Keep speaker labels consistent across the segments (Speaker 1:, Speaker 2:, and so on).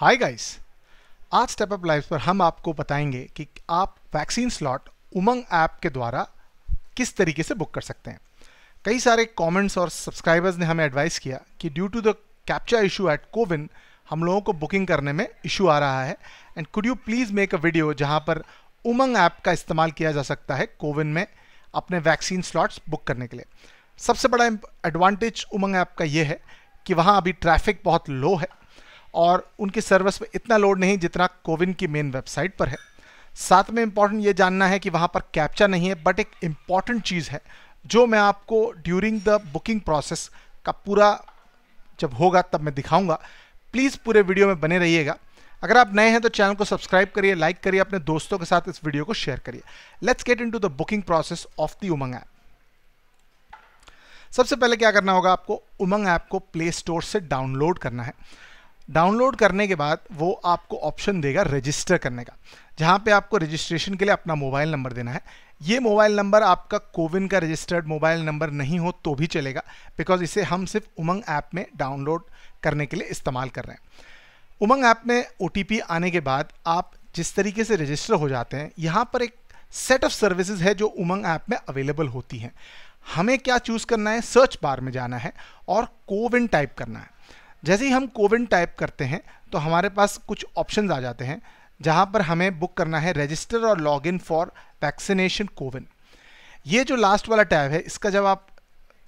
Speaker 1: हाय guys आज step up live पर हम आपको बताएंगे कि आप वैक्सीन स्लॉट उमंग ऐप के द्वारा किस तरीके से बुक कर सकते हैं कई सारे कमेंट्स और सब्सक्राइबर्स ने हमें एडवाइस किया कि due to the captcha issue at CoWIN हम लोगों को बुकिंग करने में इशू आ रहा है and could you please make a video जहाँ पर उमंग ऐप का इस्तेमाल किया जा सकता है कोविन में अपने वैक्सीन स्लॉट्स बुक करने के लिए सबसे बड़ा एडवांटेज उमंग ऐप का ये है कि वहाँ अभी ट्रैफिक बहुत लो है और उनकी सर्विस पर इतना लोड नहीं जितना कोविन की मेन वेबसाइट पर है साथ में इम्पॉर्टेंट ये जानना है कि वहाँ पर कैप्चा नहीं है बट एक इम्पॉर्टेंट चीज़ है जो मैं आपको ड्यूरिंग द बुकिंग प्रोसेस का पूरा जब होगा तब मैं दिखाऊंगा प्लीज़ पूरे वीडियो में बने रहिएगा अगर आप नए हैं तो चैनल को सब्सक्राइब करिए लाइक करिए अपने दोस्तों के साथ इस वीडियो को शेयर करिए let's get into the booking process of the UMANG app सबसे पहले क्या करना होगा आपको उमंग ऐप को प्ले स्टोर से डाउनलोड करना है डाउनलोड करने के बाद वो आपको ऑप्शन देगा रजिस्टर करने का जहाँ पे आपको रजिस्ट्रेशन के लिए अपना मोबाइल नंबर देना है ये मोबाइल नंबर आपका कोविन का रजिस्टर्ड मोबाइल नंबर नहीं हो तो भी चलेगा बिकॉज इसे हम सिर्फ उमंग ऐप में डाउनलोड करने के लिए इस्तेमाल कर रहे हैं उमंग ऐप में ओ आने के बाद आप जिस तरीके से रजिस्टर हो जाते हैं यहाँ पर एक सेट ऑफ सर्विसेज है जो उमंग ऐप में अवेलेबल होती हैं हमें क्या चूज़ करना है सर्च बार में जाना है और कोविन टाइप करना है जैसे ही हम कोविन टाइप करते हैं तो हमारे पास कुछ ऑप्शन आ जाते हैं जहाँ पर हमें बुक करना है रजिस्टर और log in for vaccination CoWIN ये जो लास्ट वाला टैब है इसका जब आप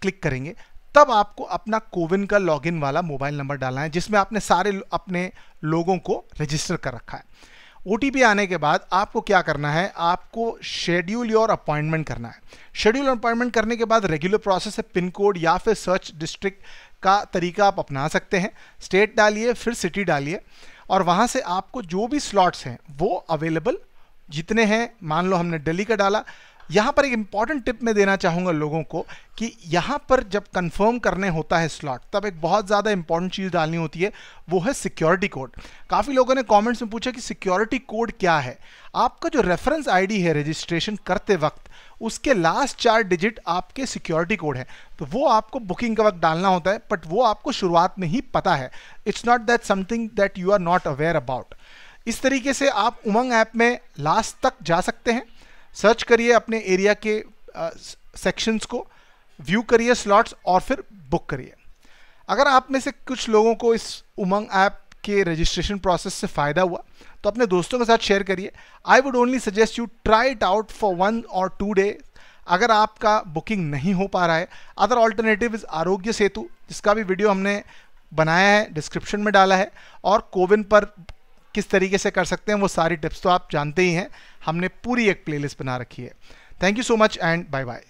Speaker 1: क्लिक करेंगे तब आपको अपना कोविन का लॉगिन वाला मोबाइल नंबर डालना है जिसमें आपने सारे अपने लोगों को रजिस्टर कर रखा है ओ आने के बाद आपको क्या करना है आपको शेड्यूल योर अपॉइंटमेंट करना है शेड्यूल अपॉइंटमेंट करने के बाद रेगुलर प्रोसेस है पिन कोड या फिर सर्च डिस्ट्रिक्ट का तरीका आप अपना सकते हैं स्टेट डालिए फिर सिटी डालिए और वहाँ से आपको जो भी स्लॉट्स हैं वो अवेलेबल जितने हैं मान लो हमने दिल्ली का डाला यहाँ पर एक इम्पॉर्टेंट टिप मैं देना चाहूँगा लोगों को कि यहाँ पर जब कंफर्म करने होता है स्लॉट तब एक बहुत ज़्यादा इंपॉर्टेंट चीज़ डालनी होती है वो है सिक्योरिटी कोड काफ़ी लोगों ने कमेंट्स में पूछा कि सिक्योरिटी कोड क्या है आपका जो रेफरेंस आईडी है रजिस्ट्रेशन करते वक्त उसके लास्ट चार डिजिट आपके सिक्योरिटी कोड है तो वो आपको बुकिंग का वक्त डालना होता है बट वो आपको शुरुआत में ही पता है it's not that something that you are not aware about इस तरीके से आप उमंग ऐप में लास्ट तक जा सकते हैं सर्च करिए अपने एरिया के सेक्शंस uh, को व्यू करिए स्लॉट्स और फिर बुक करिए अगर आप में से कुछ लोगों को इस उमंग ऐप के रजिस्ट्रेशन प्रोसेस से फ़ायदा हुआ तो अपने दोस्तों के साथ शेयर करिए I would only suggest you try it out for one और टू डे अगर आपका बुकिंग नहीं हो पा रहा है अदर ऑल्टरनेटिव इज़ आरोग्य सेतु जिसका भी वीडियो हमने बनाया है डिस्क्रिप्शन में डाला है और कोविन पर किस तरीके से कर सकते हैं वो सारी टिप्स तो आप जानते ही हैं हमने पूरी एक प्लेलिस्ट बना रखी है thank you so much and bye bye